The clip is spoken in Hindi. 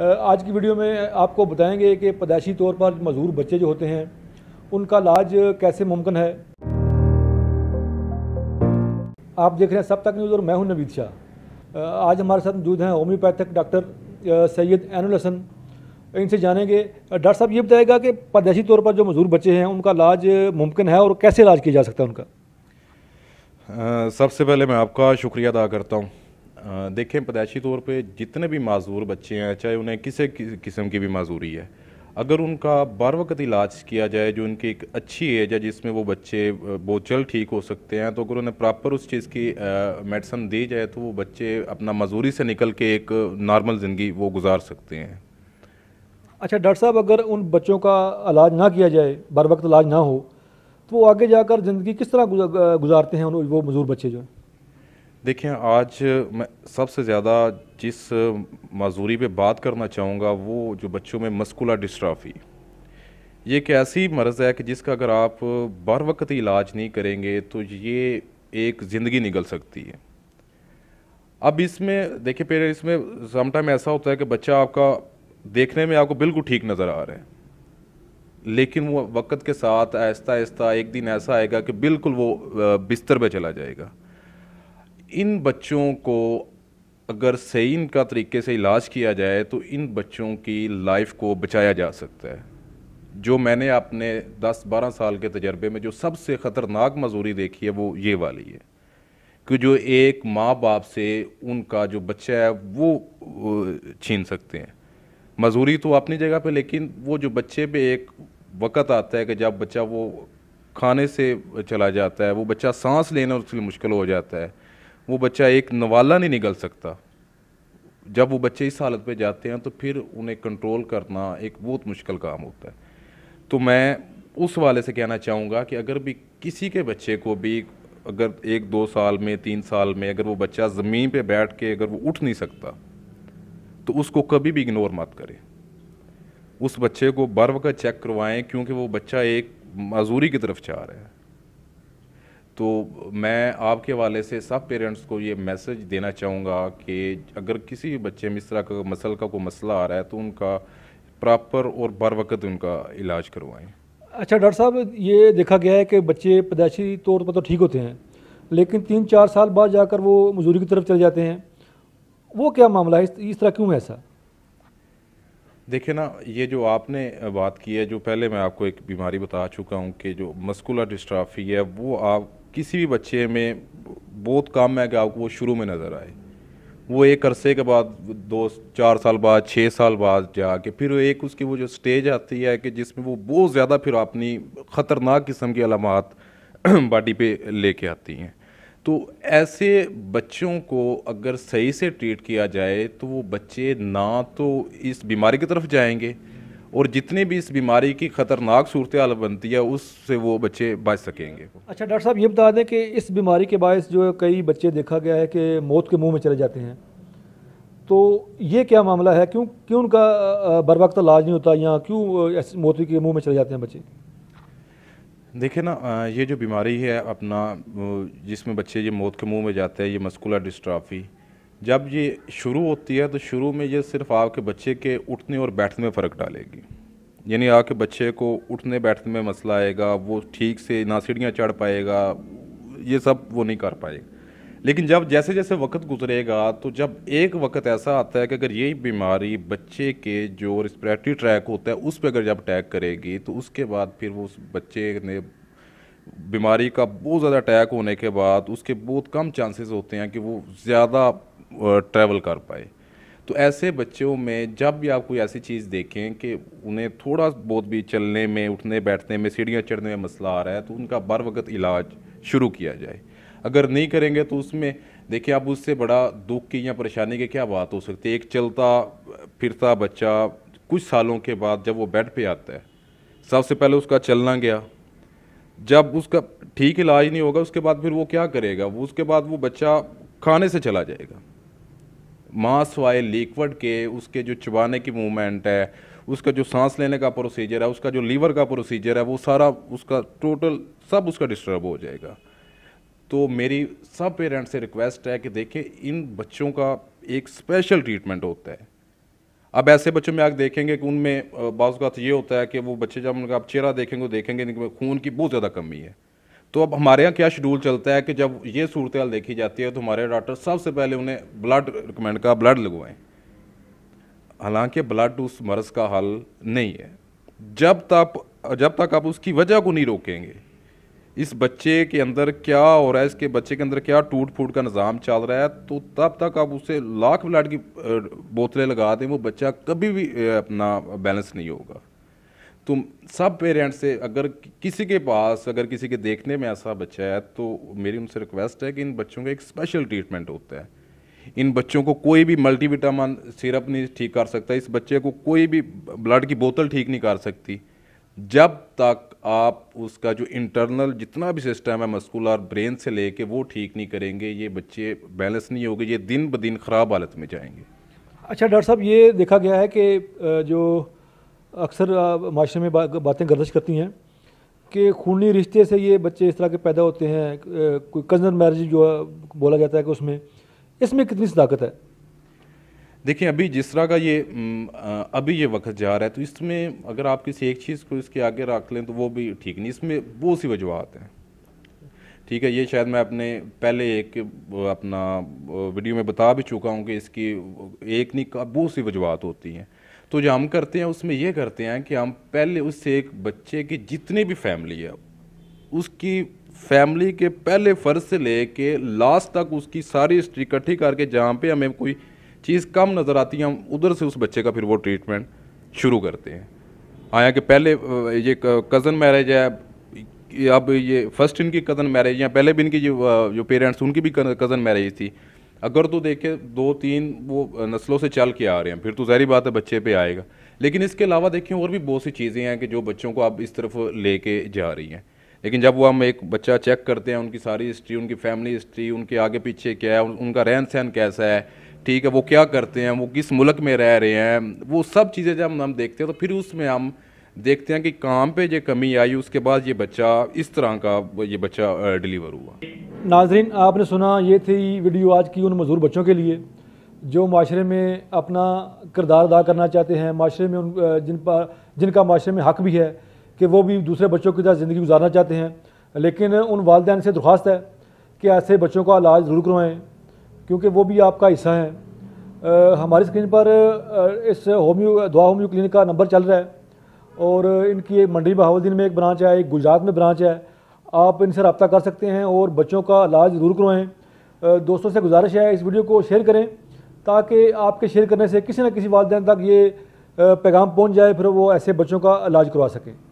आज की वीडियो में आपको बताएंगे कि पैदाइशी तौर पर मजदूर बच्चे जो होते हैं उनका इलाज कैसे मुमकिन है आप देख रहे हैं सब तक न्यूज़ और मैं हूं नवीद शाह आज हमारे साथ मौजूद हैं होम्योपैथिक डॉक्टर सैयद एनुल हसन इनसे जानेंगे डॉक्टर साहब ये बताएगा कि पैदाइशी तौर पर जो मजदूर बच्चे हैं उनका इलाज मुमकिन है और कैसे इलाज किया जा सकता है उनका सबसे पहले मैं आपका शुक्रिया अदा करता हूँ देखें पैदाशी तौर पे जितने भी माजूर बच्चे हैं चाहे उन्हें किसी किस्म की भी माजूरी है अगर उनका बार वक्त इलाज किया जाए जो उनकी एक अच्छी एज है जिसमें वो बच्चे बहुत जल्द ठीक हो सकते हैं तो अगर उन्हें प्रॉपर उस चीज़ की मेडिसन दी जाए तो वो बच्चे अपना मज़ूरी से निकल के एक नॉर्मल ज़िंदगी वो गुजार सकते हैं अच्छा डॉक्टर साहब अगर उन बच्चों का इलाज ना किया जाए बार वक्त इलाज ना हो तो वो आगे जाकर ज़िंदगी किस तरह गुजारते हैं वो मज़ूर बच्चे जो हैं देखिए आज मैं सबसे ज़्यादा जिस मजूरी पे बात करना चाहूँगा वो जो बच्चों में मस्कुलर डिस्ट्राफी ये एक ऐसी मर्ज़ है कि जिसका अगर आप बर वक्त इलाज नहीं करेंगे तो ये एक ज़िंदगी निकल सकती है अब इसमें देखिए पहले इसमें समटाइम ऐसा होता है कि बच्चा आपका देखने में आपको बिल्कुल ठीक नज़र आ रहा है लेकिन वो वक्त के साथ आहिस्ता आहिस्ता एक दिन ऐसा आएगा कि बिल्कुल वो बिस्तर पर चला जाएगा इन बच्चों को अगर सही इनका तरीके से इलाज किया जाए तो इन बच्चों की लाइफ को बचाया जा सकता है जो मैंने अपने 10-12 साल के तजर्बे में जो सबसे ख़तरनाक मजूरी देखी है वो ये वाली है कि जो एक माँ बाप से उनका जो बच्चा है वो छीन सकते हैं मजूरी तो अपनी जगह पे लेकिन वो जो बच्चे पे एक वक़्त आता है कि जब बच्चा वो खाने से चला जाता है वो बच्चा सांस लेना उसके लिए मुश्किल हो जाता है वो बच्चा एक नवाला नहीं निकल सकता जब वो बच्चे इस हालत पे जाते हैं तो फिर उन्हें कंट्रोल करना एक बहुत मुश्किल काम होता है तो मैं उस वाले से कहना चाहूँगा कि अगर भी किसी के बच्चे को भी अगर एक दो साल में तीन साल में अगर वो बच्चा ज़मीन पे बैठ के अगर वो उठ नहीं सकता तो उसको कभी भी इग्नोर मत करें उस बच्चे को बर्व का चेक करवाएं क्योंकि वो बच्चा एक मज़ूरी की तरफ चाह रहा है तो मैं आपके वाले से सब पेरेंट्स को ये मैसेज देना चाहूँगा कि अगर किसी भी बच्चे में इस तरह का मसल का कोई मसला आ रहा है तो उनका प्रॉपर और बर वक्त उनका इलाज करवाएं अच्छा डॉक्टर साहब ये देखा गया है कि बच्चे पैदाशी तौर पर तो ठीक होते हैं लेकिन तीन चार साल बाद जाकर वो मजदूरी की तरफ चले जाते हैं वो क्या मामला है इस तरह क्यों है ऐसा देखिए ना ये जो आपने बात की है जो पहले मैं आपको एक बीमारी बता चुका हूँ कि जो मस्कुलर डिस्ट्राफी है वो आप किसी भी बच्चे में बहुत कम है कि आपको वो शुरू में नज़र आए वो एक अरसे के बाद दो चार साल बाद छः साल बाद जाके फिर एक उसकी वो जो स्टेज आती है कि जिसमें वो बहुत ज़्यादा फिर अपनी ख़तरनाक किस्म की अलामत बॉडी पे लेके आती हैं तो ऐसे बच्चों को अगर सही से ट्रीट किया जाए तो वो बच्चे ना तो इस बीमारी की तरफ जाएंगे और जितनी भी इस बीमारी की ख़तरनाक सूरत हाल बनती है उससे वो बच्चे बच सकेंगे अच्छा डॉक्टर साहब ये बता दें कि इस बीमारी के बायस जो कई बच्चे देखा गया है कि मौत के मुँह में चले जाते हैं तो ये क्या मामला है क्यों क्यों उनका बर वक्त इलाज नहीं होता या क्यों मौत के मुँह में चले जाते हैं बच्चे देखिए ना ये जो बीमारी है अपना जिसमें बच्चे ये मौत के मुँह में जाते हैं ये मस्कुलर डिस्ट्राफी जब ये शुरू होती है तो शुरू में ये सिर्फ आपके बच्चे के उठने और बैठने में फ़र्क डालेगी यानी आपके बच्चे को उठने बैठने में मसला आएगा वो ठीक से ना सीढ़ियाँ चढ़ पाएगा ये सब वो नहीं कर पाएगा लेकिन जब जैसे जैसे वक्त गुजरेगा तो जब एक वक्त ऐसा आता है कि अगर यही बीमारी बच्चे के जो रिस्परेटरी ट्रैक होता है उस पर अगर जब अटैक करेगी तो उसके बाद फिर वो उस बच्चे ने बीमारी का बहुत ज़्यादा अटैक होने के बाद उसके बहुत कम चांसेस होते हैं कि वो ज़्यादा ट्रैवल कर पाए तो ऐसे बच्चों में जब भी आप कोई ऐसी चीज़ देखें कि उन्हें थोड़ा बहुत भी चलने में उठने बैठने में सीढ़ियाँ चढ़ने में मसला आ रहा है तो उनका बर वक्त इलाज शुरू किया जाए अगर नहीं करेंगे तो उसमें देखिए आप उससे बड़ा दुख की या परेशानी की क्या बात हो सकती है एक चलता फिरता बच्चा कुछ सालों के बाद जब वो बेड पे आता है सबसे पहले उसका चलना गया जब उसका ठीक इलाज नहीं होगा उसके बाद फिर वो क्या करेगा वो उसके बाद वो बच्चा खाने से चला जाएगा मास वाइल लिक्विड के उसके जो चबाने की मूवमेंट है उसका जो सांस लेने का प्रोसीजर है उसका जो लीवर का प्रोसीजर है वो सारा उसका टोटल सब उसका डिस्टर्ब हो जाएगा तो मेरी सब पेरेंट्स से रिक्वेस्ट है कि देखें इन बच्चों का एक स्पेशल ट्रीटमेंट होता है अब ऐसे बच्चों में आप देखेंगे कि उनमें बाज़ ये होता है कि वो बच्चे जब उनका आप चेहरा देखेंगे देखेंगे खून की बहुत ज़्यादा कमी है तो अब हमारे यहाँ क्या शेड्यूल चलता है कि जब ये सूरत हाल देखी जाती है तो हमारे डॉक्टर सबसे पहले उन्हें ब्लड रिकमेंड का ब्लड लगवाएं हालांकि ब्लड उस मर्ज़ का हल नहीं है जब तक जब तक आप उसकी वजह को नहीं रोकेंगे इस बच्चे के अंदर क्या हो रहा है इसके बच्चे के अंदर क्या टूट फूट का निज़ाम चल रहा है तो तब तक आप उसे लाख ब्लड की बोतलें लगा दें वो बच्चा कभी भी अपना बैलेंस नहीं होगा तो सब पेरेंट्स से अगर किसी के पास अगर किसी के देखने में ऐसा बच्चा है तो मेरी उनसे रिक्वेस्ट है कि इन बच्चों का एक स्पेशल ट्रीटमेंट होता है इन बच्चों को कोई भी मल्टीविटामिन सिरप नहीं ठीक कर सकता इस बच्चे को कोई भी ब्लड की बोतल ठीक नहीं कर सकती जब तक आप उसका जो इंटरनल जितना भी सिस्टम है मस्कुलर ब्रेन से ले वो ठीक नहीं करेंगे ये बच्चे बैलेंस नहीं होंगे ये दिन ब दिन ख़राब हालत में जाएंगे अच्छा डॉक्टर साहब ये देखा गया है कि जो अक्सर माशरे में बा, बातें गर्दश करती हैं कि खूनी रिश्ते से ये बच्चे इस तरह के पैदा होते हैं कोई कजन मैरिज जो बोला जाता है कि उसमें इसमें कितनी सदाकत है देखिए अभी जिस तरह का ये अभी ये वक्त जा रहा है तो इसमें अगर आप किसी एक चीज़ को इसके आगे रख लें तो वो भी ठीक नहीं इसमें बहुत सी वजूहत हैं ठीक है ये शायद मैं अपने पहले एक अपना वीडियो में बता भी चुका हूँ कि इसकी एक नहीं बहुत सी वजूहत होती हैं तो जो हम करते हैं उसमें यह करते हैं कि हम पहले उससे एक बच्चे की जितनी भी फैमिली है उसकी फैमिली के पहले फ़र्ज से ले के लास्ट तक उसकी सारी हिस्ट्री इकट्ठी करके जहाँ पे हमें कोई चीज़ कम नज़र आती है हम उधर से उस बच्चे का फिर वो ट्रीटमेंट शुरू करते हैं आया कि पहले ये कज़न मैरिज है अब ये फर्स्ट इनकी कज़न मैरिज या पहले भी इनकी जो, जो पेरेंट्स उनकी भी कज़न मैरिज थी अगर तो देखे दो तीन वो नस्लों से चल के आ रहे हैं फिर तो जहरी बात है बच्चे पे आएगा लेकिन इसके अलावा देखें और भी बहुत सी चीज़ें हैं कि जो बच्चों को आप इस तरफ लेके जा रही हैं लेकिन जब वो हम एक बच्चा चेक करते हैं उनकी सारी हिस्ट्री उनकी फैमिली हिस्ट्री उनके आगे पीछे क्या है उनका रहन सहन कैसा है ठीक है वो क्या करते हैं वो किस मुल्क में रह रहे हैं वो सब चीज़ें जब हम देखते हैं तो फिर उसमें हम देखते हैं कि काम पे ये कमी आई उसके बाद ये बच्चा इस तरह का ये बच्चा डिलीवर हुआ नाजरीन आपने सुना ये थी वीडियो आज की उन मजदूर बच्चों के लिए जो माशरे में अपना किरदार अदा करना चाहते हैं माशरे में उन जिन पर जिनका माशरे में हक भी है कि वो भी दूसरे बच्चों की तरह ज़िंदगी गुजारना चाहते हैं लेकिन उन वालदेन से दरख्वास्त है कि ऐसे बच्चों का इलाज ज़रूर करवाएँ क्योंकि वो भी आपका हिस्सा है हमारी स्क्रीन पर इस होम्यो दुआ होम्यो क्लिनिक का नंबर चल रहा है और इनकी एक मंडी बहावलद्दीन में एक ब्रांच है एक गुजरात में ब्रांच है आप इनसे रबता कर सकते हैं और बच्चों का इलाज ज़रूर करवाएँ दोस्तों से गुजारिश है इस वीडियो को शेयर करें ताकि आपके शेयर करने से किसी न किसी वालदेन तक ये पैगाम पहुँच जाए फिर वो ऐसे बच्चों का इलाज करवा सकें